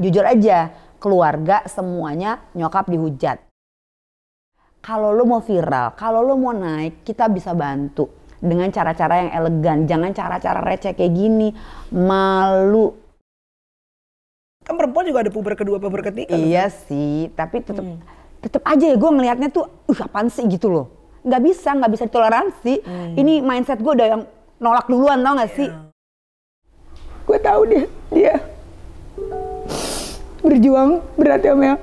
jujur aja keluarga semuanya nyokap dihujat kalau lo mau viral kalau lo mau naik kita bisa bantu dengan cara-cara yang elegan jangan cara-cara receh kayak gini malu kan perempuan juga ada puber kedua puber ketiga iya kan? sih tapi tetep hmm. tetap aja ya gue ngelihatnya tuh uh apaan sih gitu loh Gak bisa gak bisa toleransi. hmm. ini mindset gue udah yang nolak duluan tau gak yeah. sih iya. gue tahu dia dia berjuang berat ya Mel.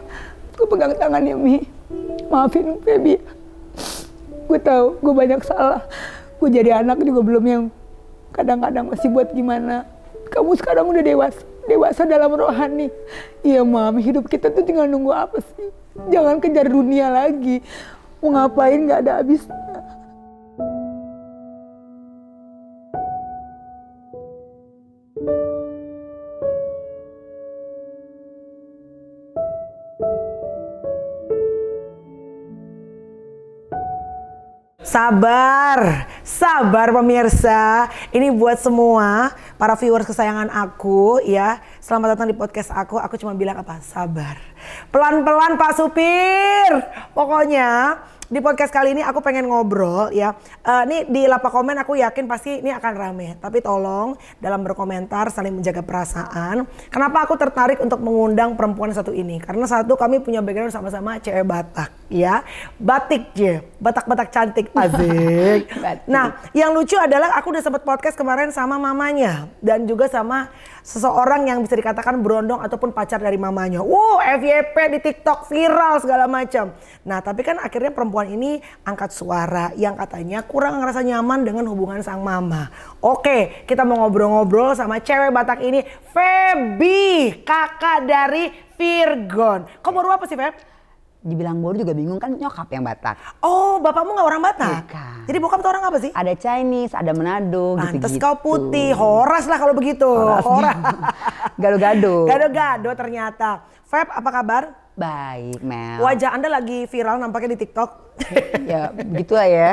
Gue pegang tangannya Mi. Maafin Feby. Gue tahu gue banyak salah. Gue jadi anak juga belum yang kadang-kadang masih buat gimana. Kamu sekarang udah dewasa, dewasa dalam rohani. Iya mam, hidup kita tuh tinggal nunggu apa sih? Jangan kejar dunia lagi. Mau ngapain nggak ada habisnya. Sabar, sabar pemirsa. Ini buat semua para viewers kesayangan aku ya. Selamat datang di podcast aku. Aku cuma bilang apa? Sabar. Pelan-pelan Pak Supir. Pokoknya di podcast kali ini aku pengen ngobrol ya. Uh, nih di lapak komen aku yakin pasti ini akan rame. Tapi tolong dalam berkomentar saling menjaga perasaan. Kenapa aku tertarik untuk mengundang perempuan satu ini? Karena satu kami punya background sama-sama cewek Batak ya. Batik je, Batak-Batak cantik azik. nah, yang lucu adalah aku udah sempat podcast kemarin sama mamanya dan juga sama seseorang yang bisa dikatakan berondong ataupun pacar dari mamanya. Wow, FYP di TikTok viral segala macam. Nah, tapi kan akhirnya perempuan perempuan ini angkat suara yang katanya kurang ngerasa nyaman dengan hubungan sang mama. Oke, kita mau ngobrol-ngobrol sama cewek Batak ini, Feby, kakak dari Virgon. Kok baru apa sih, Feb? Dibilang baru juga bingung kan nyokap yang Batak. Oh, bapakmu nggak orang Batak? Iya, Jadi bokap tuh orang apa sih? Ada Chinese, ada Manado, gitu-gitu. kau putih, horas lah kalau begitu. Horas. horas. Gado-gado. Gado-gado ternyata. Feb, apa kabar? Baik, Mel. Wajah Anda lagi viral nampaknya di TikTok ya begitulah ya.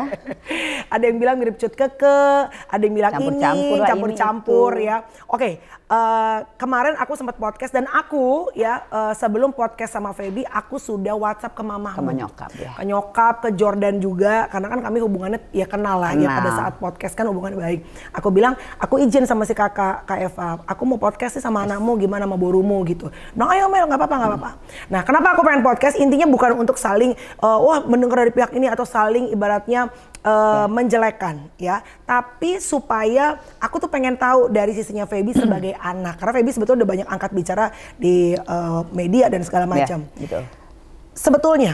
Ada yang bilang mirip cut keke, ada yang bilang campur -campur ini campur-campur ya. Oke, Eh, kemarin aku sempat podcast dan aku ya uh, sebelum podcast sama Feby aku sudah WhatsApp ke mama ke nyokap ya ke nyokap ke Jordan juga karena kan kami hubungannya ya kenal lah kenal. ya pada saat podcast kan hubungan baik aku bilang aku izin sama si kakak kak Eva aku mau podcast sih sama yes. anakmu gimana sama borumu gitu nah ayo Mel nggak apa-apa nggak apa-apa hmm. nah kenapa aku pengen podcast intinya bukan untuk saling uh, wah mendengar dari pihak ini atau saling ibaratnya uh, menjelekan ya, tapi supaya aku tuh pengen tahu dari sisinya Feby hmm. sebagai anak karena Feby sebetulnya udah banyak angkat bicara di uh, media dan segala iya, macam. Ya, gitu. Sebetulnya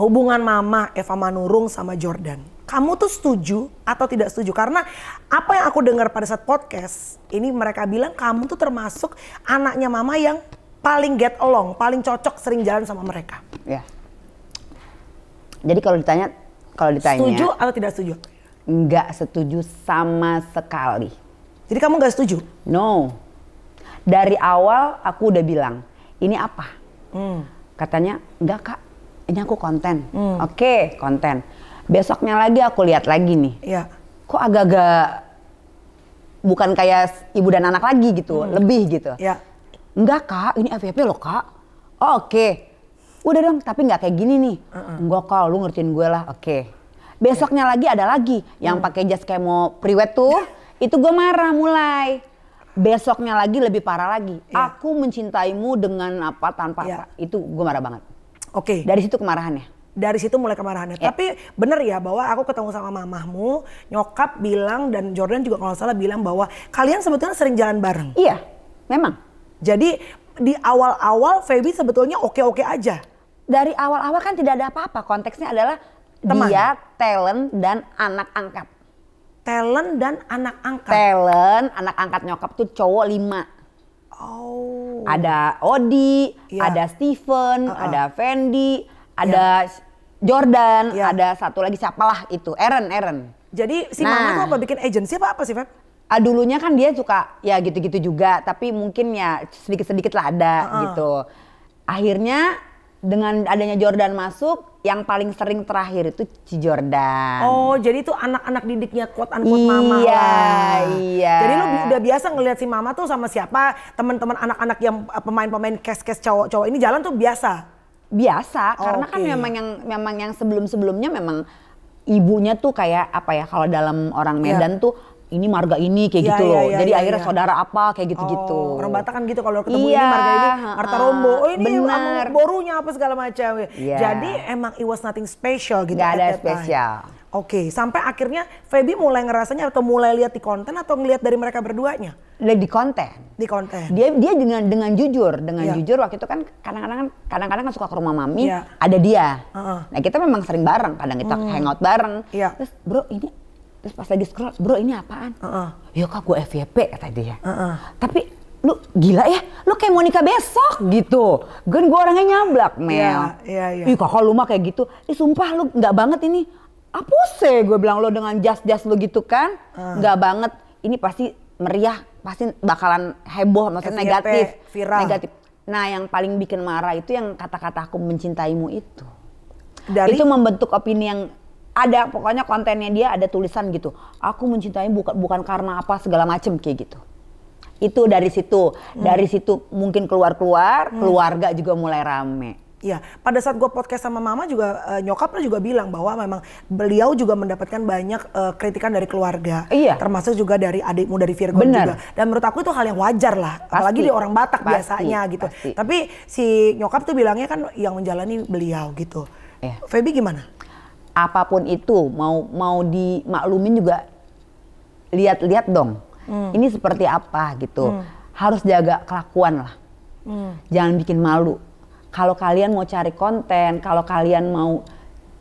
hubungan mama Eva Manurung sama Jordan. Kamu tuh setuju atau tidak setuju? Karena apa yang aku dengar pada saat podcast ini mereka bilang kamu tuh termasuk anaknya mama yang paling get along, paling cocok sering jalan sama mereka. Ya. Jadi kalau ditanya kalau ditanya. Setuju atau tidak setuju? Enggak setuju sama sekali. Jadi kamu enggak setuju? No. Dari awal aku udah bilang, ini apa? Hmm. Katanya, enggak kak, ini aku konten. Hmm. Oke, okay, konten. Besoknya lagi aku lihat lagi nih. Ya. Kok agak-agak bukan kayak ibu dan anak lagi gitu, hmm. lebih gitu. Ya. Enggak kak, ini FYP loh kak. Oh, Oke, okay udah dong tapi nggak kayak gini nih uh-uh. gue kok lu ngertiin gue lah oke okay. besoknya yeah. lagi ada lagi yang hmm. pakai jas kayak mau priwet tuh itu gue marah mulai besoknya lagi lebih parah lagi yeah. aku mencintaimu dengan apa tanpa yeah. apa itu gue marah banget oke okay. dari situ kemarahannya dari situ mulai kemarahannya. Yeah. Tapi bener ya bahwa aku ketemu sama mamahmu, nyokap bilang dan Jordan juga kalau salah bilang bahwa kalian sebetulnya sering jalan bareng. Iya, memang. Jadi di awal-awal Feby sebetulnya oke-oke aja dari awal-awal kan tidak ada apa-apa. Konteksnya adalah Teman. dia talent dan anak angkat. Talent dan anak angkat. Talent, anak angkat nyokap tuh cowok lima. Oh. Ada Odi, yeah. ada Steven, uh -uh. ada Fendi, ada yeah. Jordan, yeah. ada satu lagi siapalah itu, Aaron, Aaron. Jadi si nah, Mama tuh nah. apa bikin agensi apa apa sih, Feb? Ah, dulunya kan dia suka ya gitu-gitu juga, tapi mungkin ya sedikit-sedikit lah ada uh -uh. gitu. Akhirnya dengan adanya Jordan masuk, yang paling sering terakhir itu si Jordan. Oh, jadi itu anak-anak didiknya kuat unquote iya, mama lah. Iya. Jadi lu udah biasa ngelihat si mama tuh sama siapa, teman-teman anak-anak yang eh, pemain-pemain kes-kes cowok-cowok ini jalan tuh biasa. Biasa, oh, karena okay. kan memang yang memang yang sebelum-sebelumnya memang ibunya tuh kayak apa ya kalau dalam orang iya. Medan yeah. tuh ini marga ini kayak ya, gitu ya, loh. Ya, Jadi ya, akhirnya ya. saudara apa kayak gitu-gitu. Oh, orang Batak kan gitu kalau ketemu ya, ini marga ini, Marta uh, Rombo. Oh ini bener. borunya apa segala macam. Ya. Jadi emang it was nothing special gitu. Gak ada spesial. Oke, okay. sampai akhirnya Feby mulai ngerasanya atau mulai lihat di konten atau ngelihat dari mereka berduanya? Lihat nah, di konten. Di konten. Dia dia dengan dengan jujur, dengan yeah. jujur waktu itu kan kadang-kadang kadang-kadang kan suka ke rumah mami, yeah. ada dia. Uh -uh. Nah, kita memang sering bareng, kadang kita hmm. hangout bareng. Yeah. Terus, "Bro, ini terus pas lagi scroll bro ini apaan uh-uh. yo ya, kak gue FYP kata dia uh-uh. tapi lu gila ya lu kayak mau nikah besok gitu gue gue orangnya nyablak iya, Mel yeah, yeah, yeah. ih kakak lu mah kayak gitu ih sumpah lu nggak banget ini apa ya, sih gue bilang lo dengan jas jas lu gitu kan uh. banget ini pasti meriah pasti bakalan heboh maksudnya FYP, negatif viral. negatif nah yang paling bikin marah itu yang kata-kata aku mencintaimu itu dari itu membentuk opini yang ada pokoknya kontennya dia ada tulisan gitu aku mencintai bukan bukan karena apa segala macem kayak gitu itu dari situ hmm. dari situ mungkin keluar keluar hmm. keluarga juga mulai rame Iya. pada saat gue podcast sama mama juga uh, nyokapnya juga bilang bahwa memang beliau juga mendapatkan banyak uh, kritikan dari keluarga, iya. termasuk juga dari adikmu dari Virgo Bener. juga. Dan menurut aku itu hal yang wajar lah, pasti. apalagi di orang Batak pasti. biasanya gitu. Pasti. Tapi si nyokap tuh bilangnya kan yang menjalani beliau gitu. Iya. Feby gimana? apapun itu mau mau dimaklumin juga lihat-lihat dong hmm. ini seperti apa gitu hmm. harus jaga kelakuan lah hmm. jangan bikin malu kalau kalian mau cari konten kalau kalian mau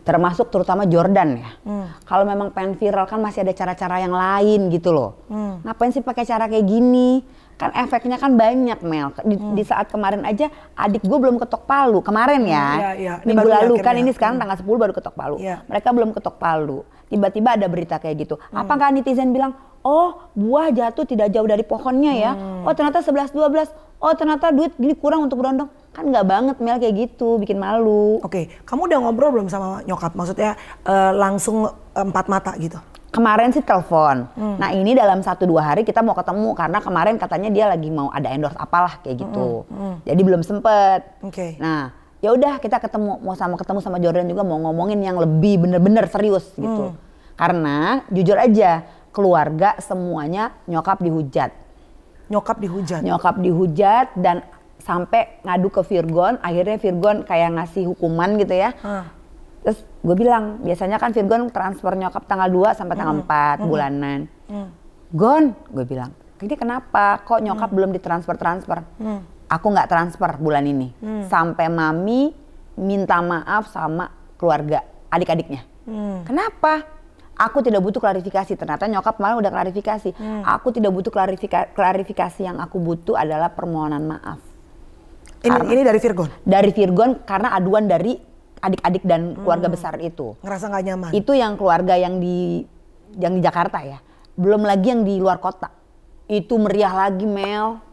termasuk terutama Jordan ya hmm. kalau memang pengen viral kan masih ada cara-cara yang lain gitu loh hmm. ngapain sih pakai cara kayak gini kan efeknya kan banyak Mel di, hmm. di saat kemarin aja adik gue belum ketok palu kemarin ya, ya, ya. minggu lalu akhirnya. kan ini sekarang hmm. tanggal 10 baru ketok palu ya. mereka belum ketok palu tiba-tiba ada berita kayak gitu hmm. apakah netizen bilang oh buah jatuh tidak jauh dari pohonnya ya hmm. oh ternyata 11 12 oh ternyata duit gini kurang untuk berondong kan nggak banget Mel kayak gitu bikin malu oke okay. kamu udah ngobrol belum sama nyokap maksudnya uh, langsung eh, empat mata gitu kemarin sih telepon. Hmm. Nah ini dalam satu dua hari kita mau ketemu karena kemarin katanya dia lagi mau ada endorse apalah kayak hmm, gitu. Hmm. Hmm. Jadi belum sempet. Okay. Nah ya udah kita ketemu mau sama ketemu sama Jordan juga mau ngomongin yang lebih bener-bener serius gitu. Hmm. Karena jujur aja keluarga semuanya nyokap dihujat. Nyokap dihujat. Nyokap dihujat dan sampai ngadu ke Virgon, akhirnya Virgon kayak ngasih hukuman gitu ya. Hmm. Terus gue bilang, biasanya kan Virgon transfer nyokap tanggal 2 sampai tanggal mm. 4 mm. bulanan. Mm. Gon, gue bilang, ini kenapa kok nyokap mm. belum ditransfer-transfer? Mm. Aku nggak transfer bulan ini. Mm. Sampai mami minta maaf sama keluarga adik-adiknya. Mm. Kenapa? aku tidak butuh klarifikasi. Ternyata nyokap malah udah klarifikasi. Hmm. Aku tidak butuh klarifika klarifikasi yang aku butuh adalah permohonan maaf. Ini, ini dari Virgon. Dari Virgon karena aduan dari adik-adik dan keluarga hmm. besar itu. Ngerasa nggak nyaman. Itu yang keluarga yang di yang di Jakarta ya. Belum lagi yang di luar kota. Itu meriah lagi Mel.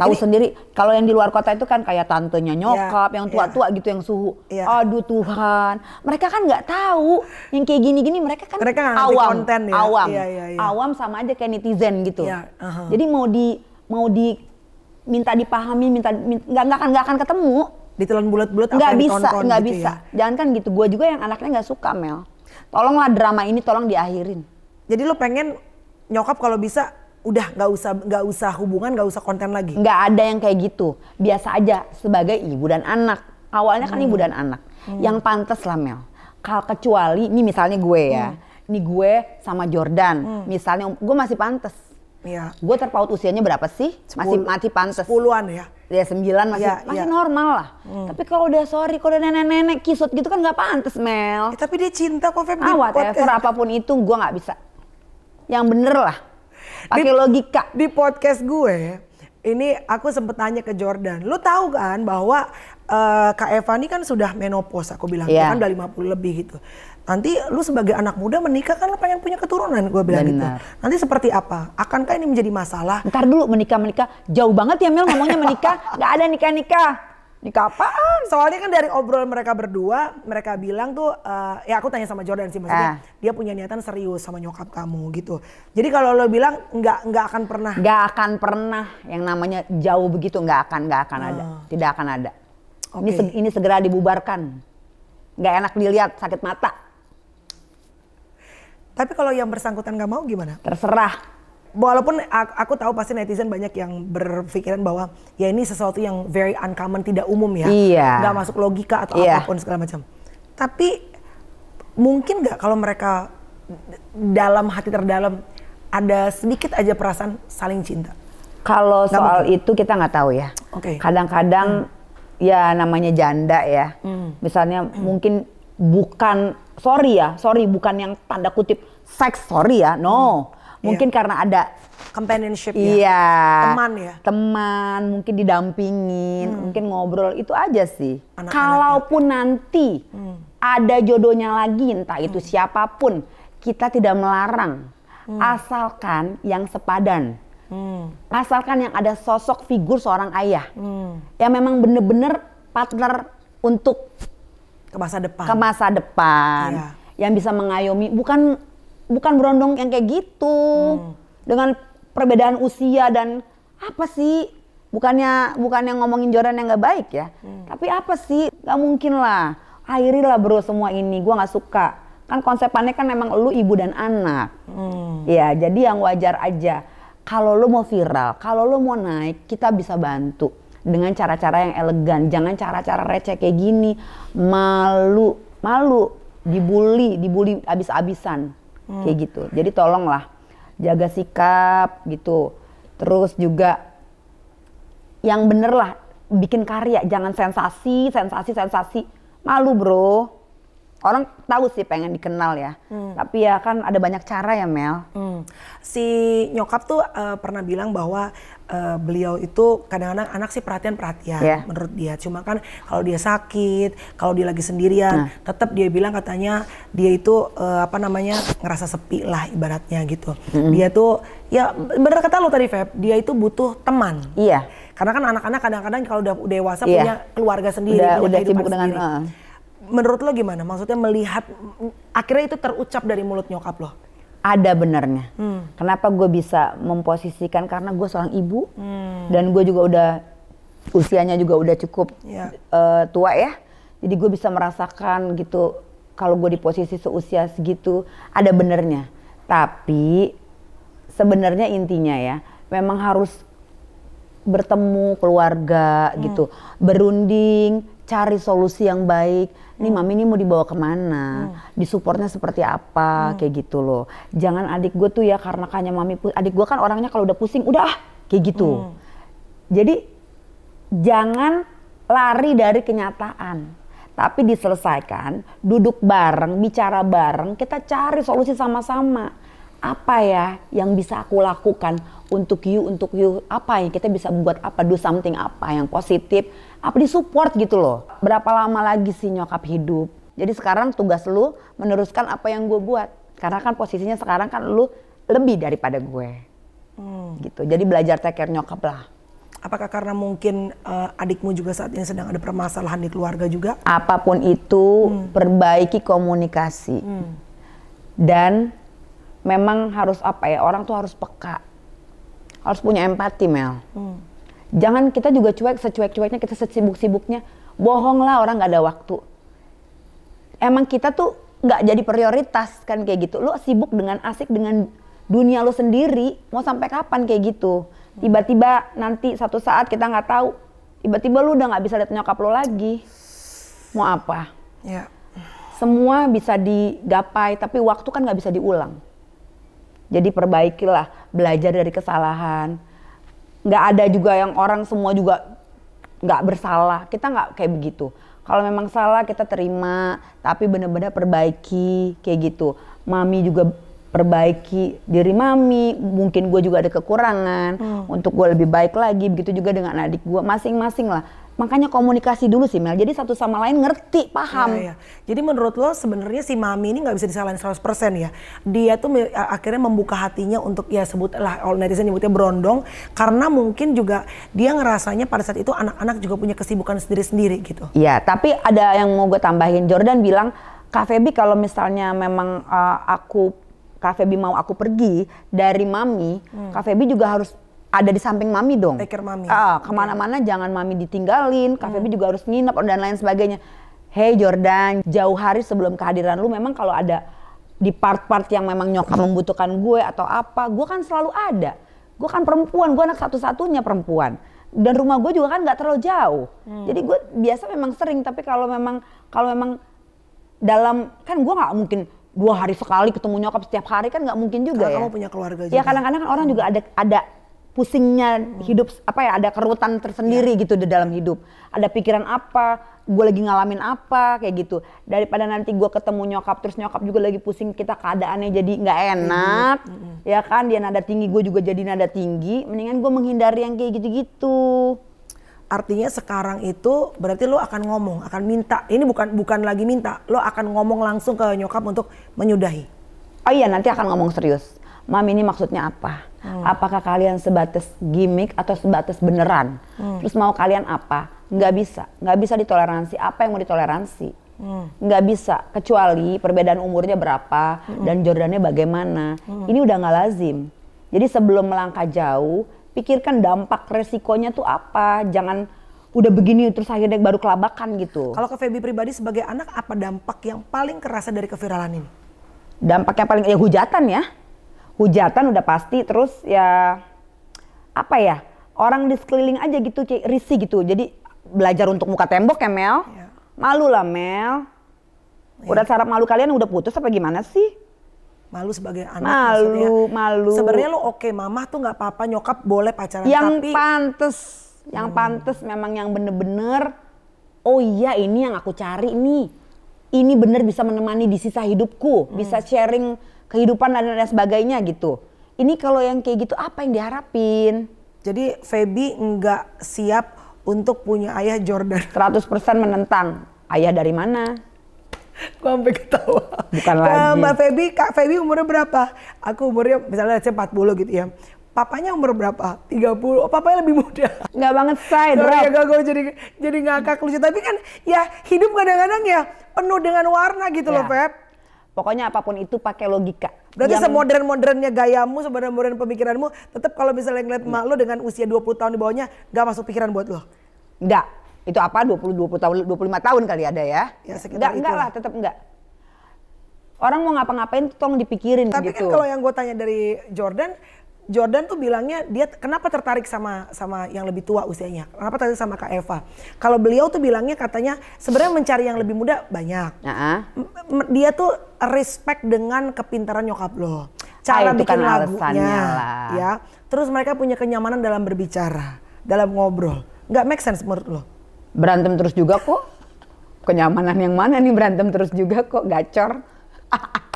Tahu sendiri kalau yang di luar kota itu kan kayak tantenya ya, nyokap ya, yang tua-tua ya. gitu yang suhu. Ya. Aduh Tuhan. Mereka kan nggak tahu yang kayak gini-gini mereka kan mereka awam, ya. awam. Ya, ya, ya. Awam sama aja kayak netizen gitu. Ya, uh -huh. Jadi mau di mau di minta dipahami, minta nggak nggak akan nggak akan ketemu ditelan bulat-bulat nggak bisa nggak gitu bisa ya? jangan kan gitu gue juga yang anaknya nggak suka Mel tolonglah drama ini tolong diakhirin jadi lo pengen nyokap kalau bisa udah nggak usah nggak usah hubungan nggak usah konten lagi nggak ada yang kayak gitu biasa aja sebagai ibu dan anak awalnya kan ibu hmm. dan anak hmm. yang pantas lah Mel kalau kecuali ini misalnya gue ya hmm. ini gue sama Jordan hmm. misalnya gue masih pantas Iya. Gue terpaut usianya berapa sih? Masih Sepul mati pantas. Sepuluhan ya? Ya sembilan masih, ya, masih ya. normal lah. Hmm. Tapi kalau udah sorry, kalau udah nenek-nenek kisut gitu kan nggak pantas Mel. Ya, tapi dia cinta kok Feb. Ah whatever ya, apapun itu gue nggak bisa. Yang bener lah. Pakai logika. Di podcast gue, ini aku sempet tanya ke Jordan. Lu tahu kan bahwa uh, Kak Eva ini kan sudah menopause aku bilang. Ya. kan udah 50 lebih gitu nanti lu sebagai anak muda menikah kan lu pengen punya keturunan gue bilang gitu. Benar. gitu nanti seperti apa akankah ini menjadi masalah ntar dulu menikah menikah jauh banget ya Mel ngomongnya menikah nggak ada nikah nikah Nikah apaan? Soalnya kan dari obrol mereka berdua, mereka bilang tuh, uh, ya aku tanya sama Jordan sih maksudnya, ah. dia punya niatan serius sama nyokap kamu gitu. Jadi kalau lo bilang nggak nggak akan pernah, nggak akan pernah yang namanya jauh begitu nggak akan nggak akan uh. ada, ah. tidak akan ada. Okay. Ini, ini segera dibubarkan, nggak enak dilihat sakit mata. Tapi kalau yang bersangkutan nggak mau gimana? Terserah. Walaupun aku, aku tahu pasti netizen banyak yang berpikiran bahwa ya ini sesuatu yang very uncommon, tidak umum ya. Iya. Nggak masuk logika atau iya. apapun segala macam. Tapi mungkin nggak kalau mereka dalam hati terdalam ada sedikit aja perasaan saling cinta? Kalau soal mungkin. itu kita nggak tahu ya. Oke. Okay. Kadang-kadang hmm. ya namanya janda ya. Hmm. Misalnya hmm. mungkin bukan sorry ya, sorry bukan yang tanda kutip seks sorry ya, no. Hmm. Mungkin yeah. karena ada companionship ya. Iya. Teman ya. Teman, mungkin didampingin, hmm. mungkin ngobrol itu aja sih. Anak Kalaupun nanti hmm. ada jodohnya lagi entah itu hmm. siapapun, kita tidak melarang. Hmm. Asalkan yang sepadan. Hmm. Asalkan yang ada sosok figur seorang ayah. Hmm. Yang memang bener-bener partner untuk ke masa depan. Ke masa depan. Iya. Yang bisa mengayomi bukan bukan berondong yang kayak gitu. Hmm. Dengan perbedaan usia dan apa sih? Bukannya bukan ngomongin joran yang nggak baik ya. Hmm. Tapi apa sih? nggak mungkin lah. Akhiri lah bro semua ini. gue nggak suka. Kan konsepannya kan memang lu ibu dan anak. Hmm. Ya, jadi yang wajar aja. Kalau lu mau viral, kalau lu mau naik, kita bisa bantu dengan cara-cara yang elegan, jangan cara-cara receh kayak gini, malu, malu, dibully, dibully abis-abisan, hmm. kayak gitu. Jadi tolonglah jaga sikap gitu, terus juga yang bener lah bikin karya, jangan sensasi, sensasi, sensasi, malu bro orang tahu sih pengen dikenal ya. Hmm. Tapi ya kan ada banyak cara ya Mel. Hmm. Si nyokap tuh uh, pernah bilang bahwa uh, beliau itu kadang-kadang anak sih perhatian-perhatian yeah. menurut dia. Cuma kan kalau dia sakit, kalau dia lagi sendirian, nah. tetap dia bilang katanya dia itu uh, apa namanya ngerasa sepi lah ibaratnya gitu. hmm Dia tuh ya benar kata lo tadi Feb, dia itu butuh teman. Iya. Yeah. Karena kan anak-anak kadang-kadang kalau udah dewasa yeah. punya keluarga sendiri, udah, punya udah sibuk dengan Uh menurut lo gimana? Maksudnya melihat akhirnya itu terucap dari mulut nyokap lo? Ada benernya. Hmm. Kenapa gue bisa memposisikan karena gue seorang ibu hmm. dan gue juga udah usianya juga udah cukup yeah. Ya. uh, tua ya. Jadi gue bisa merasakan gitu kalau gue di posisi seusia segitu ada benernya. Tapi sebenarnya intinya ya memang harus bertemu keluarga gitu. hmm. gitu, berunding, cari solusi yang baik. Nih hmm. mami ini mau dibawa kemana? Hmm. Disupportnya seperti apa? Hmm. Kayak gitu loh. Jangan adik gue tuh ya karena kanya mami adik gue kan orangnya kalau udah pusing udah ah, kayak gitu. Hmm. Jadi jangan lari dari kenyataan. Tapi diselesaikan, duduk bareng, bicara bareng, kita cari solusi sama-sama. Apa ya yang bisa aku lakukan untuk you, untuk you? Apa yang kita bisa buat apa? Do something apa yang positif? apa di support gitu loh. Berapa lama lagi sih nyokap hidup? Jadi sekarang tugas lu meneruskan apa yang gue buat. Karena kan posisinya sekarang kan lu lebih daripada gue. Hmm. Gitu. Jadi belajar take care nyokap lah. Apakah karena mungkin uh, adikmu juga saat ini sedang ada permasalahan di keluarga juga? Apapun itu, hmm. perbaiki komunikasi. Hmm. Dan memang harus apa ya, orang tuh harus peka. Harus punya empati, Mel. Hmm Jangan kita juga cuek, secuek-cueknya, kita sesibuk-sibuknya. Bohong lah orang nggak ada waktu. Emang kita tuh nggak jadi prioritas kan kayak gitu. Lo sibuk dengan asik dengan dunia lo sendiri. Mau sampai kapan kayak gitu? Tiba-tiba nanti satu saat kita nggak tahu. Tiba-tiba lu udah nggak bisa lihat nyokap lo lagi. Mau apa? Ya. Semua bisa digapai, tapi waktu kan nggak bisa diulang. Jadi perbaikilah, belajar dari kesalahan nggak ada juga yang orang semua juga nggak bersalah kita nggak kayak begitu kalau memang salah kita terima tapi benar-benar perbaiki kayak gitu mami juga perbaiki diri mami mungkin gue juga ada kekurangan hmm. untuk gue lebih baik lagi begitu juga dengan adik gue masing-masing lah Makanya komunikasi dulu sih Mel. Jadi satu sama lain ngerti, paham. Ya, ya. Jadi menurut lo sebenarnya si Mami ini nggak bisa disalahin 100% ya. Dia tuh akhirnya membuka hatinya untuk ya sebutlah all netizen nyebutnya berondong karena mungkin juga dia ngerasanya pada saat itu anak-anak juga punya kesibukan sendiri-sendiri gitu. Iya, tapi ada yang mau gue tambahin. Jordan bilang, "Kak Febi kalau misalnya memang uh, aku Kak Febi mau aku pergi dari mami, hmm. Kak Febi juga harus ada di samping mami dong. Take care mami. Ah, iya. kemana-mana yeah. jangan mami ditinggalin. Kak Feby hmm. juga harus nginep dan lain sebagainya. Hey Jordan, jauh hari sebelum kehadiran lu memang kalau ada di part-part yang memang nyokap membutuhkan gue atau apa, gue kan selalu ada. Gue kan perempuan, gue anak satu-satunya perempuan. Dan rumah gue juga kan nggak terlalu jauh. Hmm. Jadi gue biasa memang sering, tapi kalau memang kalau memang dalam kan gue nggak mungkin dua hari sekali ketemu nyokap setiap hari kan nggak mungkin juga karena ya. Kamu punya keluarga ya, juga. Ya kadang-kadang kan orang juga ada ada pusingnya hmm. hidup apa ya ada kerutan tersendiri ya. gitu di dalam hidup ada pikiran apa gue lagi ngalamin apa kayak gitu daripada nanti gue ketemu nyokap terus nyokap juga lagi pusing kita keadaannya jadi nggak enak hmm. -hmm. ya kan dia nada tinggi gue juga jadi nada tinggi mendingan gue menghindari yang kayak gitu-gitu artinya sekarang itu berarti lo akan ngomong akan minta ini bukan bukan lagi minta lo akan ngomong langsung ke nyokap untuk menyudahi oh iya nanti akan ngomong serius mam ini maksudnya apa Hmm. Apakah kalian sebatas gimmick atau sebatas beneran? Hmm. Terus mau kalian apa? Nggak bisa, nggak bisa ditoleransi. Apa yang mau ditoleransi? Hmm. Nggak bisa, kecuali perbedaan umurnya berapa hmm. dan Jordannya bagaimana. Hmm. Ini udah nggak lazim. Jadi sebelum melangkah jauh, pikirkan dampak resikonya tuh apa. Jangan udah begini terus akhirnya baru kelabakan gitu. Kalau ke Feby pribadi sebagai anak, apa dampak yang paling kerasa dari keviralan ini? Dampak yang paling, ya hujatan ya hujatan udah pasti terus ya apa ya orang di sekeliling aja gitu kayak risih gitu jadi belajar untuk muka tembok ya Mel ya. malu lah Mel ya. udah sarap malu kalian udah putus apa gimana sih malu sebagai anak malu maksudnya. malu sebenarnya lo oke mama tuh nggak apa-apa nyokap boleh pacaran yang tapi... pantes yang hmm. pantes memang yang bener-bener oh iya ini yang aku cari nih ini bener bisa menemani di sisa hidupku hmm. bisa sharing kehidupan dan lain sebagainya gitu. Ini kalau yang kayak gitu apa yang diharapin? Jadi Feby nggak siap untuk punya ayah Jordan. 100% menentang. Ayah dari mana? Gue sampai ketawa. Bukan nah, lagi. Mbak Feby, Kak Feby umurnya berapa? Aku umurnya misalnya 40 gitu ya. Papanya umur berapa? 30. Oh, papanya lebih muda. Enggak banget, say. Sorry, gak ya, gue jadi jadi ngakak lucu. Tapi kan ya hidup kadang-kadang ya penuh dengan warna gitu ya. loh, Feb. Pokoknya apapun itu pakai logika. Berarti yang... semodern-modernnya gayamu, semodern-modern pemikiranmu, tetap kalau misalnya ngeliat emak lo dengan usia 20 tahun di bawahnya, gak masuk pikiran buat lo? Enggak. Itu apa 20 20 tahun 25 tahun kali ada ya? Ya sekitar enggak, Enggak lah, tetap enggak. Orang mau ngapa-ngapain tuh tolong dipikirin Tapi kan gitu. Tapi kan kalau yang gue tanya dari Jordan, Jordan tuh bilangnya dia kenapa tertarik sama sama yang lebih tua usianya? Kenapa tertarik sama Kak Eva? Kalau beliau tuh bilangnya katanya sebenarnya mencari yang lebih muda banyak. Uh-huh. Dia tuh respect dengan kepintaran nyokap lo. Ah, Cara ah, bikin lagunya lah. ya. Terus mereka punya kenyamanan dalam berbicara, dalam ngobrol. Nggak make sense menurut lo? Berantem terus juga kok. Kenyamanan yang mana nih berantem terus juga kok gacor.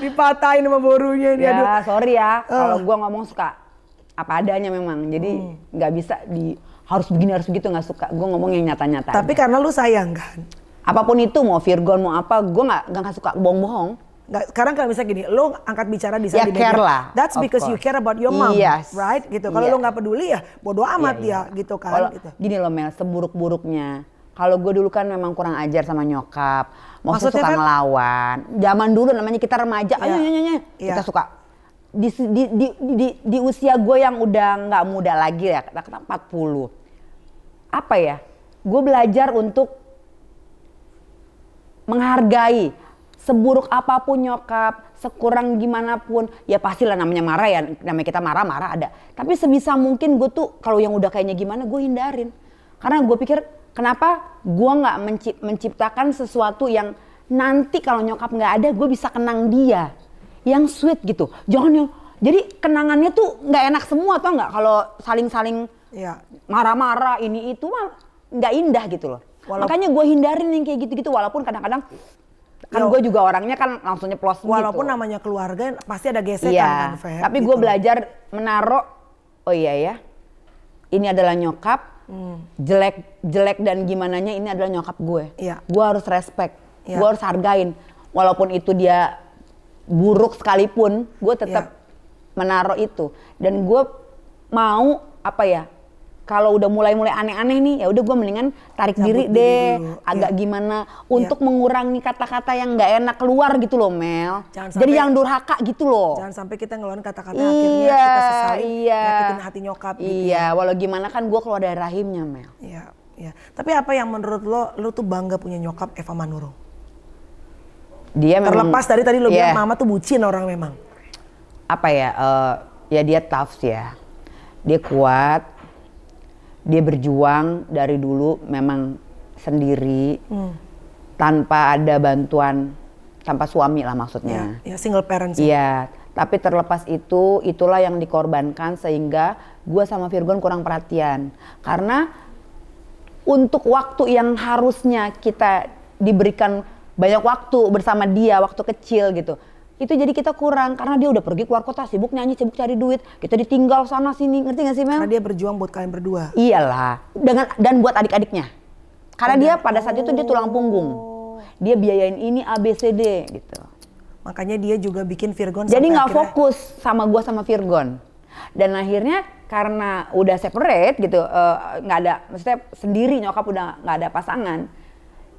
dipatahin sama borunya ini. Ya, aduh. sorry ya. Ah. Kalau gue ngomong suka apa adanya memang. Jadi hmm. nggak hmm. bisa di harus begini harus begitu nggak suka. Gue ngomong yang nyata-nyata. Tapi aja. karena lu sayang kan. Apapun itu mau Virgon mau apa, gue nggak nggak suka bohong-bohong. Nggak, sekarang kalau misalnya gini, lo angkat bicara bisa sana ya, di care lah, that's because you care about your mom, yes. right? Gitu. Kalau yeah. lo nggak peduli ya bodo iya, amat yeah, yeah. ya, gitu kan. Kalo, gitu. Gini lo Mel, seburuk-buruknya kalau gue dulu kan memang kurang ajar sama nyokap maksudnya, maksudnya suka kan, ngelawan zaman dulu namanya kita remaja iya. ayo nyanyi iya. kita suka di, di, di, di, di usia gue yang udah nggak muda lagi ya kata 40 apa ya gue belajar untuk menghargai seburuk apapun nyokap, sekurang gimana pun, ya pastilah namanya marah ya, namanya kita marah-marah ada. Tapi sebisa mungkin gue tuh kalau yang udah kayaknya gimana gue hindarin. Karena gue pikir Kenapa gue nggak mencipt menciptakan sesuatu yang nanti kalau nyokap nggak ada gue bisa kenang dia yang sweet gitu. Jangan yang jadi kenangannya tuh nggak enak semua tuh nggak kalau saling-saling ya. marah-marah ini itu mah nggak indah gitu loh. Walaupun, Makanya gue hindarin yang kayak gitu-gitu walaupun kadang-kadang kan gue juga orangnya kan langsung nyeplos gitu. walaupun gitu. namanya keluarga pasti ada gesekan iya, kan tapi gitu. gue belajar menaruh oh iya ya ini adalah nyokap hmm. jelek jelek dan gimana nya ini adalah nyokap gue ya. gue harus respect ya. gue harus hargain walaupun itu dia buruk sekalipun gue tetap ya. menaruh itu dan gue mau apa ya kalau udah mulai-mulai aneh-aneh nih ya udah gue mendingan tarik Cabut diri deh dulu. agak ya. gimana iya. untuk ya. mengurangi kata-kata yang nggak enak keluar gitu loh Mel jangan jadi yang durhaka gitu loh jangan sampai kita ngeluarin kata-kata iya, akhirnya kita sesali iya, nyakitin hati nyokap gitu iya ya. walau gimana kan gue keluar dari rahimnya Mel iya iya tapi apa yang menurut lo lo tuh bangga punya nyokap Eva Manuro? dia memang terlepas dari tadi lo yeah. bilang iya. mama tuh bucin orang memang apa ya uh, ya dia tough ya dia kuat dia berjuang dari dulu memang sendiri hmm. tanpa ada bantuan tanpa suami lah maksudnya. Iya, iya, ya, ya single parent. Iya. Tapi terlepas itu, itulah yang dikorbankan sehingga gue sama Virgon kurang perhatian. Karena untuk waktu yang harusnya kita diberikan banyak waktu bersama dia, waktu kecil gitu itu jadi kita kurang karena dia udah pergi keluar kota sibuk nyanyi sibuk cari duit kita ditinggal sana sini ngerti gak sih Mel? Karena dia berjuang buat kalian berdua. Iyalah dengan dan buat adik-adiknya karena oh, dia pada saat itu dia tulang punggung oh. dia biayain ini ABCD gitu. Makanya dia juga bikin Virgon. Jadi nggak akhirnya... fokus sama gue sama Virgon dan akhirnya karena udah separate gitu eh, nggak uh, ada maksudnya sendiri nyokap udah nggak ada pasangan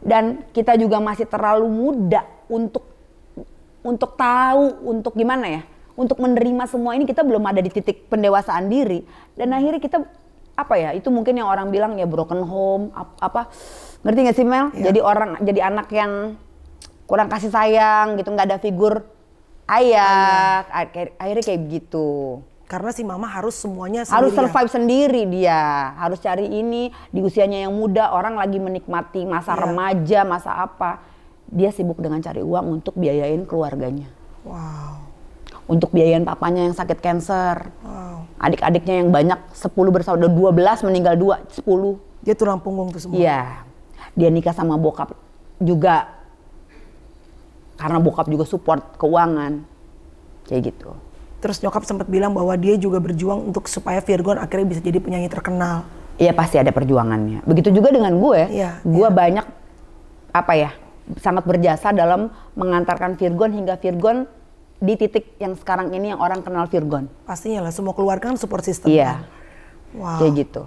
dan kita juga masih terlalu muda untuk untuk tahu untuk gimana ya untuk menerima semua ini kita belum ada di titik pendewasaan diri dan akhirnya kita apa ya itu mungkin yang orang bilang ya broken home ap, apa ngerti nggak sih Mel ya. jadi orang jadi anak yang kurang kasih sayang gitu nggak ada figur ayah, iya. akhirnya kayak begitu. karena si mama harus semuanya sendiri harus ya. survive sendiri dia harus cari ini di usianya yang muda orang lagi menikmati masa ya. remaja masa apa dia sibuk dengan cari uang untuk biayain keluarganya. Wow. Untuk biayain papanya yang sakit cancer. Wow. Adik-adiknya yang banyak 10 bersaudara 12 meninggal 2, 10. Dia tulang punggung tuh semua. Iya. Dia nikah sama bokap juga karena bokap juga support keuangan. Kayak gitu. Terus nyokap sempat bilang bahwa dia juga berjuang untuk supaya Virgon akhirnya bisa jadi penyanyi terkenal. Iya pasti ada perjuangannya. Begitu juga dengan gue. Iya. gue iya. banyak apa ya? sangat berjasa dalam mengantarkan Virgon hingga Virgon di titik yang sekarang ini yang orang kenal Virgon. Pastinya lah, semua keluarga kan support system iya. kan? Wow. Kayak gitu.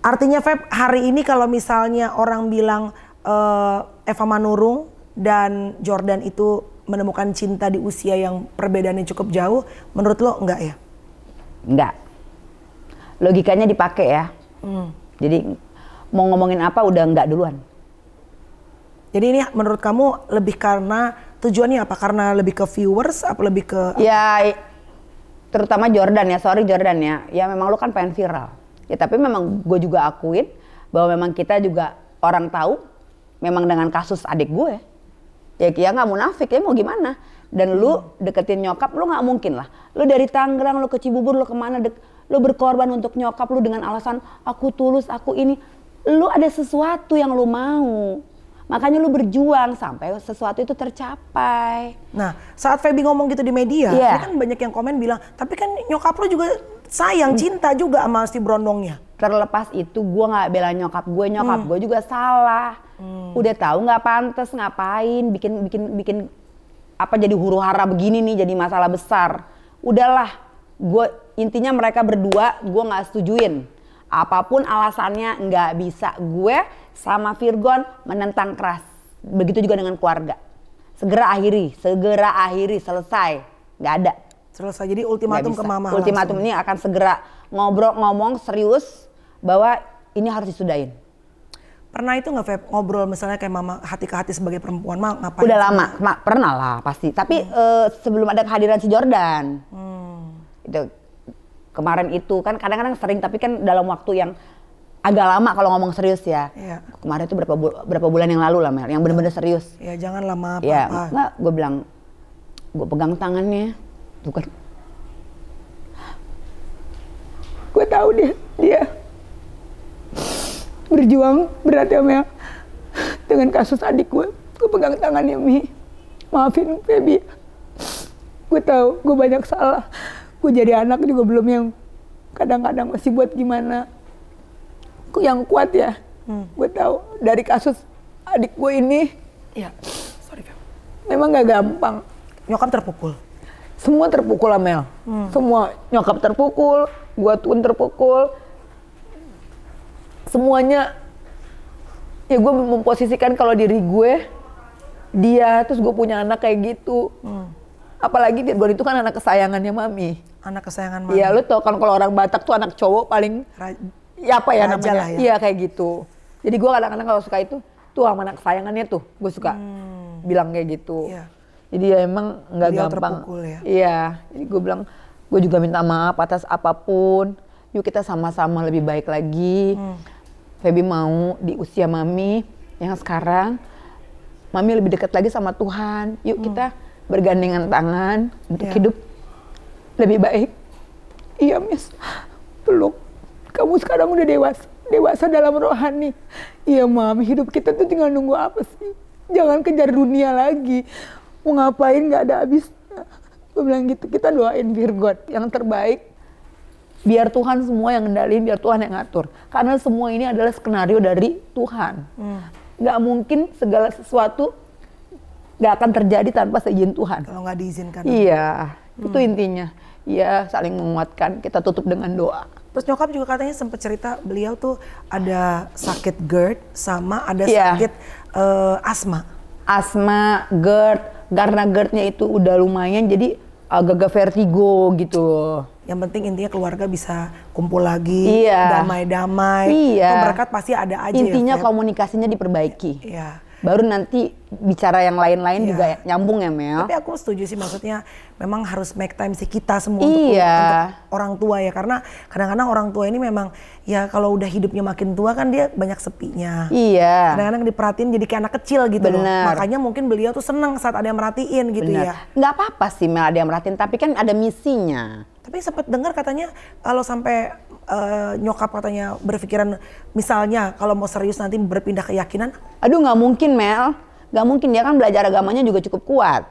Artinya Feb, hari ini kalau misalnya orang bilang uh, Eva Manurung dan Jordan itu menemukan cinta di usia yang perbedaannya cukup jauh, menurut lo enggak ya? Enggak. Logikanya dipakai ya. Hmm. Jadi mau ngomongin apa udah enggak duluan. Jadi ini menurut kamu lebih karena tujuannya apa? Karena lebih ke viewers apa lebih ke Ya terutama Jordan ya, sorry Jordan ya. Ya memang lu kan pengen viral. Ya tapi memang gue juga akuin bahwa memang kita juga orang tahu memang dengan kasus adik gue. Ya Kia ya nggak munafik ya mau gimana? Dan lu deketin nyokap lu nggak mungkin lah. Lu dari Tangerang lu ke Cibubur lu kemana? Dek lu berkorban untuk nyokap lu dengan alasan aku tulus aku ini. Lu ada sesuatu yang lu mau Makanya lu berjuang sampai sesuatu itu tercapai. Nah, saat Feby ngomong gitu di media, yeah. kan banyak yang komen bilang, tapi kan nyokap lu juga sayang, hmm. cinta juga sama si Brondongnya. Terlepas itu gue gak bela nyokap gue, nyokap hmm. gue juga salah. Hmm. Udah tahu gak pantas ngapain, bikin bikin bikin apa jadi huru hara begini nih, jadi masalah besar. Udahlah, gue intinya mereka berdua gue gak setujuin. Apapun alasannya nggak bisa gue sama Virgon menentang keras. Begitu juga dengan keluarga. Segera akhiri, segera akhiri, selesai. Gak ada. Selesai, jadi ultimatum ke mama Ultimatum langsung. ini akan segera ngobrol, ngomong serius bahwa ini harus disudahin. Pernah itu nggak Feb ngobrol misalnya kayak mama hati ke hati sebagai perempuan mah ngapain? Udah lama, ma, pernah lah pasti. Tapi hmm. uh, sebelum ada kehadiran si Jordan, hmm. itu kemarin itu kan kadang-kadang sering tapi kan dalam waktu yang agak lama kalau ngomong serius ya. ya. Kemarin itu berapa bu berapa bulan yang lalu lah Mel, yang benar-benar serius. Ya jangan lama apa. Iya, enggak gue bilang gue pegang tangannya, tuh kan. Gue tahu dia dia berjuang berat ya Mel dengan kasus adik gue. Gue pegang tangannya Mi. Maafin Feby. Gue tahu gue banyak salah. Gue jadi anak juga belum yang kadang-kadang masih buat gimana yang kuat ya. Hmm. Gue tahu dari kasus adik gue ini. Iya. Sorry, Bel. Memang gak gampang. Nyokap terpukul. Semua terpukul Amel. Hmm. Semua nyokap terpukul, gue pun terpukul. Semuanya ya gue memposisikan kalau diri gue dia terus gue punya anak kayak gitu. Hmm. Apalagi gue itu kan anak kesayangannya mami. Anak kesayangan iya, mami. Iya, lu tau kan kalau orang Batak tuh anak cowok paling ya apa ya namanya ya. iya kayak gitu jadi gue kadang-kadang kalau suka itu tuh sama anak sayangannya tuh gue suka hmm. bilang kayak gitu ya. jadi ya emang nggak gampang ya. iya jadi gue bilang gue juga minta maaf atas apapun yuk kita sama-sama lebih baik lagi hmm. Feby mau di usia mami yang sekarang mami lebih dekat lagi sama Tuhan yuk hmm. kita bergandengan tangan untuk ya. hidup lebih baik iya miss peluk kamu sekarang udah dewasa, dewasa dalam rohani. Iya mam, hidup kita tuh tinggal nunggu apa sih? Jangan kejar dunia lagi. Mau ngapain nggak ada habisnya. Gue bilang gitu, kita doain biar yang terbaik. Biar Tuhan semua yang ngendalin, biar Tuhan yang ngatur. Karena semua ini adalah skenario dari Tuhan. Hmm. Gak mungkin segala sesuatu gak akan terjadi tanpa seizin Tuhan. Kalau nggak diizinkan. Iya, hmm. itu intinya. Iya, saling menguatkan, kita tutup dengan doa. Terus nyokap juga katanya sempat cerita beliau tuh ada sakit GERD sama ada yeah. sakit uh, asma. Asma, GERD, karena GERD-nya itu udah lumayan jadi agak-agak vertigo gitu Yang penting intinya keluarga bisa kumpul lagi, iya. damai-damai. Iya. Itu berkat pasti ada aja ya, Intinya ya, komunikasinya diperbaiki. Iya baru nanti bicara yang lain-lain yeah. juga nyambung ya Mel. Tapi aku setuju sih maksudnya memang harus make time sih kita semua iya. untuk, untuk orang tua ya karena kadang-kadang orang tua ini memang ya kalau udah hidupnya makin tua kan dia banyak sepinya. Iya. Kadang-kadang diperhatiin jadi kayak anak kecil gitu Bener. loh. Makanya mungkin beliau tuh seneng saat ada yang merhatiin gitu Bener. ya. Nggak apa-apa sih Mel ada yang merhatiin tapi kan ada misinya. Tapi sempat dengar katanya kalau sampai uh, nyokap katanya berpikiran misalnya kalau mau serius nanti berpindah keyakinan. Aduh nggak mungkin Mel, nggak mungkin dia kan belajar agamanya juga cukup kuat.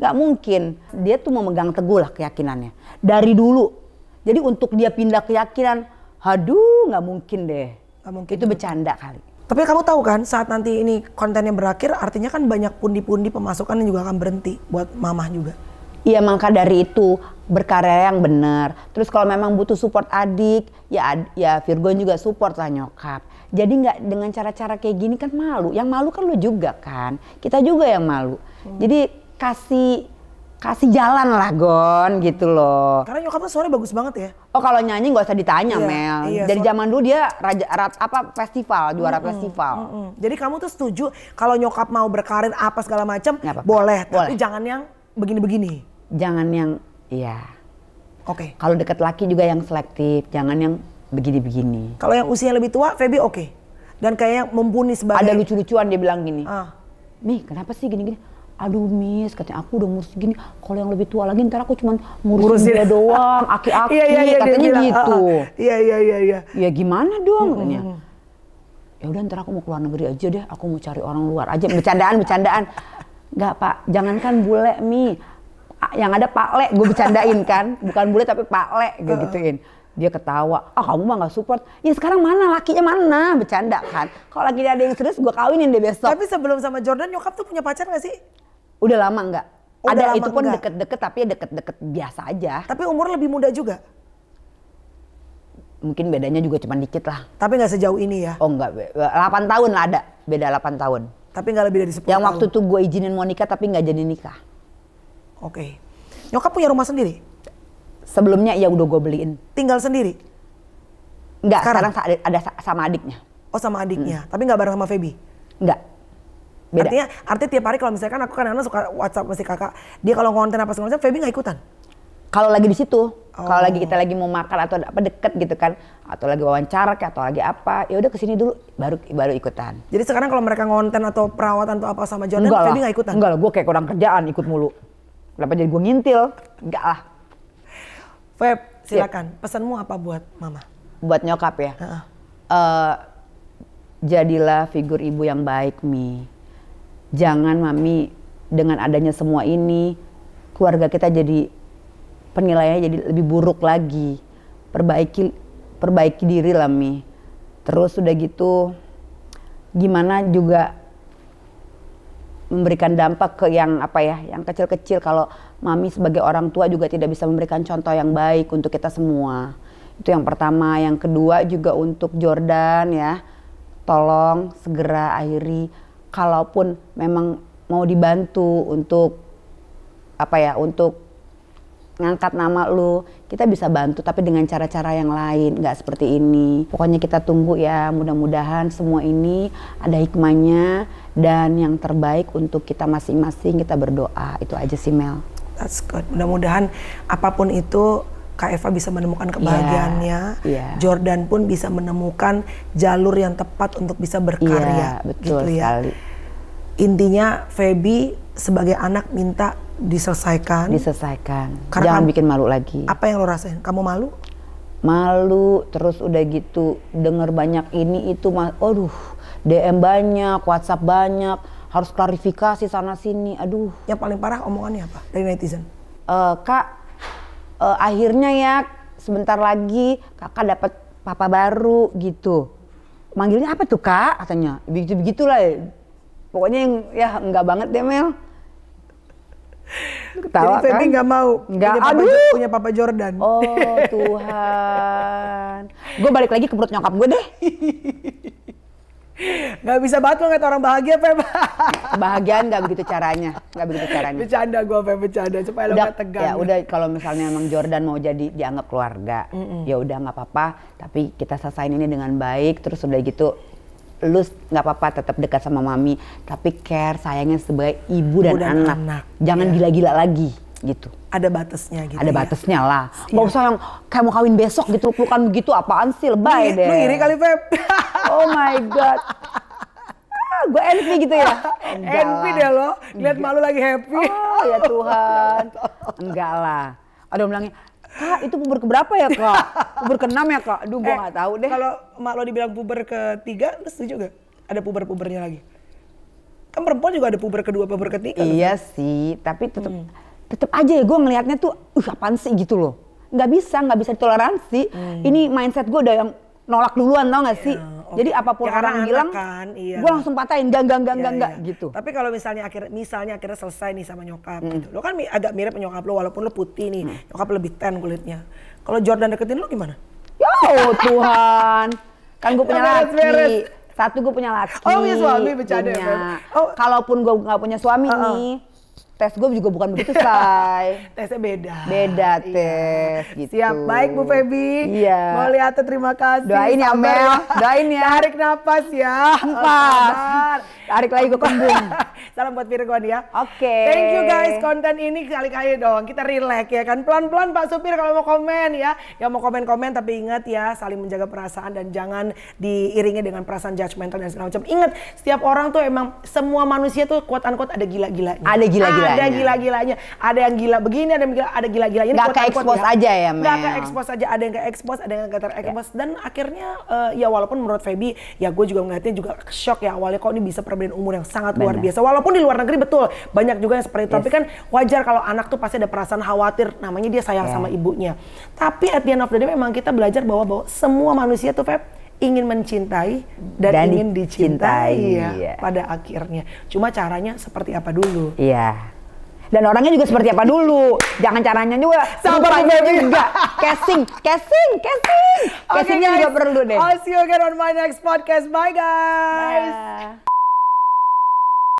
Nggak mungkin dia tuh memegang teguh lah keyakinannya dari dulu. Jadi untuk dia pindah keyakinan, aduh nggak mungkin deh. nggak mungkin. Itu bercanda kali. Tapi kamu tahu kan saat nanti ini kontennya berakhir artinya kan banyak pundi-pundi pemasukan yang juga akan berhenti buat mamah juga. Iya, maka dari itu berkarya yang benar. Terus kalau memang butuh support adik, ya ya Virgo juga support lah nyokap. Jadi nggak dengan cara-cara kayak gini kan malu. Yang malu kan lo juga kan. Kita juga yang malu. Hmm. Jadi kasih kasih jalan lah Gon gitu loh. Karena nyokapnya lo suaranya bagus banget ya. Oh kalau nyanyi nggak usah ditanya iya, Mel. Iya, Dari zaman dulu dia raja rat, apa festival juara mm -hmm, festival. Mm -hmm. Jadi kamu tuh setuju kalau nyokap mau berkarir apa segala macam boleh, boleh, tapi jangan yang begini-begini jangan yang iya Oke. Okay. Kalau deket laki juga yang selektif, jangan yang begini-begini. Kalau yang usia lebih tua, Feby oke. Okay. Dan kayak mumpuni sebagai ada lucu-lucuan dia bilang gini. Ah. Mi, kenapa sih gini-gini? Aduh Miss, katanya aku udah ngurus gini kalau yang lebih tua lagi ntar aku cuman ngurus ngurusin. dia doang, aki-aki, iya, iya, iya, katanya bilang, gitu. Ah, ah. Iya, iya, iya, iya. Ya gimana dong, hmm. Ya udah ntar aku mau keluar negeri aja deh, aku mau cari orang luar aja, bercandaan, bercandaan. Enggak pak, jangankan bule Mi, yang ada Pak Le, gue bercandain kan, bukan bule tapi Pak Le, gue gituin. Dia ketawa, ah oh, kamu mah gak support. Ya sekarang mana lakinya mana, bercanda kan. Kalau lagi ada yang serius gue kawinin deh besok. Tapi sebelum sama Jordan, nyokap tuh punya pacar gak sih? Udah lama nggak. ada lama itu pun deket-deket tapi ya deket-deket biasa aja. Tapi umur lebih muda juga? Mungkin bedanya juga cuma dikit lah. Tapi nggak sejauh ini ya? Oh enggak, 8 tahun lah ada. Beda 8 tahun. Tapi nggak lebih dari 10 Yang tahun. waktu itu gue izinin mau nikah tapi nggak jadi nikah. Oke. Okay. Nyokap punya rumah sendiri? Sebelumnya ya udah gue beliin. Tinggal sendiri? Enggak, sekarang, sekarang ada sama adiknya. Oh sama adiknya, hmm. tapi nggak bareng sama Feby? Enggak. Beda. Artinya, artinya tiap hari kalau misalkan aku kan anak suka WhatsApp masih kakak, dia kalau ngonten apa segala macam, Feby nggak ikutan? Kalau lagi di situ, oh. kalau lagi oh. kita lagi mau makan atau apa deket gitu kan, atau lagi wawancara kayak atau lagi apa, ya udah kesini dulu, baru baru ikutan. Jadi sekarang kalau mereka ngonten atau perawatan atau apa sama Jordan, Feby nggak ikutan? Enggak lah, gue kayak kurang kerjaan ikut mulu. Kenapa jadi gue ngintil? Enggak lah. Feb, silakan. Ya. Pesanmu apa buat mama? Buat nyokap ya. Uh -uh. Uh, jadilah figur ibu yang baik, Mi. Jangan mami dengan adanya semua ini keluarga kita jadi penilaiannya jadi lebih buruk lagi. Perbaiki perbaiki diri lah, Mi. Terus udah gitu gimana juga memberikan dampak ke yang apa ya, yang kecil-kecil kalau mami sebagai orang tua juga tidak bisa memberikan contoh yang baik untuk kita semua. Itu yang pertama, yang kedua juga untuk Jordan ya. Tolong segera akhiri kalaupun memang mau dibantu untuk apa ya, untuk ngangkat nama lu, kita bisa bantu tapi dengan cara-cara yang lain, nggak seperti ini. Pokoknya kita tunggu ya, mudah-mudahan semua ini ada hikmahnya dan yang terbaik untuk kita masing-masing kita berdoa itu aja sih Mel. That's good. Mudah-mudahan apapun itu Kak Eva bisa menemukan iya, kebahagiaannya, yeah, yeah. Jordan pun bisa menemukan jalur yang tepat untuk bisa berkarya, yeah, gitu betul gitu ya. Sekali. Intinya Feby sebagai anak minta diselesaikan. Diselesaikan. Karena Jangan bikin malu lagi. Apa yang lo rasain? Kamu malu? Malu, terus udah gitu denger banyak ini itu, aduh DM banyak, WhatsApp banyak, harus klarifikasi sana sini. Aduh. Yang paling parah omongannya apa dari netizen? Uh, kak, uh, akhirnya ya sebentar lagi kakak dapat papa baru gitu. Manggilnya apa tuh kak? Katanya begitu begitulah. Ya. Pokoknya yang ya enggak banget deh Mel. Ketawa Jadi Fendi kan? nggak mau nggak punya, aduh. Papa, punya Papa Jordan. Oh Tuhan, gue balik lagi ke perut nyokap gue deh. Gak bisa banget ngeliat orang bahagia, Feb. Kebahagiaan gak begitu caranya. Gak begitu caranya. Bercanda gue, Feb. Bercanda. Supaya udah, lo gak tegang. Ya udah, kalau misalnya emang Jordan mau jadi dianggap keluarga, mm -mm. ya udah gak apa-apa. Tapi kita selesain ini dengan baik. Terus udah gitu, lu gak apa-apa tetap dekat sama mami. Tapi care sayangnya sebagai ibu dan, ibu dan anak. anak. Jangan iya. gila-gila lagi gitu. Ada batasnya gitu. Ada ya? batasnya lah. Iya. Gak usah yang kayak mau kawin besok gitu pelukan begitu apaan sih lebay iya, deh. Lu iri kali Feb. oh my god. Ah, gue envy gitu ya. envy deh lo. Lihat malu lagi happy. Oh ya Tuhan. Enggak lah. Ada yang bilangnya, Kak, itu puber keberapa ya kak? Puber keenam ya kak? Duh, gue eh, gak tahu deh. Kalau emak lo dibilang puber ke ketiga, lu setuju gak? Ada puber-pubernya lagi? Kan perempuan juga ada puber kedua, puber ketiga. Iya kan? sih, tapi tetap hmm tetap aja ya gue ngelihatnya tuh uh apaan sih gitu loh nggak bisa nggak bisa ditoleransi hmm. ini mindset gue udah yang nolak duluan tau gak iya, sih yeah. Jadi apapun ya, orang bilang, kan, iya. gue langsung patahin, gang gang gang gak, gak, gitu. Tapi kalau misalnya akhir, misalnya akhirnya selesai nih sama nyokap hmm. gitu. Lo kan agak mirip nyokap lo walaupun lo putih nih, hmm. nyokap lebih ten kulitnya. Kalau Jordan deketin lo gimana? Ya Tuhan, kan gue punya laki. Satu gue punya laki. Oh punya suami bercanda. Ya, oh. Kalaupun gue gak punya suami uh -uh. nih, tes gue juga bukan begitu say tesnya beda beda iya. tes iya. gitu siap baik Bu Feby iya mau lihat terima kasih doain ya Mel doain ya tarik napas ya empat tarik lagi gue kembung salam buat Virgon ya oke okay. thank you guys konten ini kali kali dong kita relax ya kan pelan pelan Pak Supir kalau mau komen ya yang mau komen komen tapi ingat ya saling menjaga perasaan dan jangan diiringi dengan perasaan judgmental dan segala macam ingat setiap orang tuh emang semua manusia tuh kuat kuat ada gila-gilanya ada gila gila ada yang gila-gilanya ada yang gila begini ada yang gila ada gila-gilanya nggak ke expose ya. aja ya Mel nggak ke expose aja ada yang ke expose ada yang nggak ter expose yeah. dan akhirnya uh, ya walaupun menurut Feby ya gue juga ngeliatnya juga shock ya awalnya kok ini bisa perbedaan umur yang sangat Bener. luar biasa walaupun di luar negeri betul banyak juga yang seperti itu yes. tapi kan wajar kalau anak tuh pasti ada perasaan khawatir namanya dia sayang yeah. sama ibunya tapi at the end of the day memang kita belajar bahwa bahwa semua manusia tuh Feb ingin mencintai dan, dan ingin dicintai, dicintai ya, iya. pada akhirnya. Cuma caranya seperti apa dulu. Iya dan orangnya juga seperti apa dulu. Jangan caranya juga, Sampai juga. casing, casing, casing, casingnya okay, juga perlu deh. I'll see you again on my next podcast. Bye guys. Bye.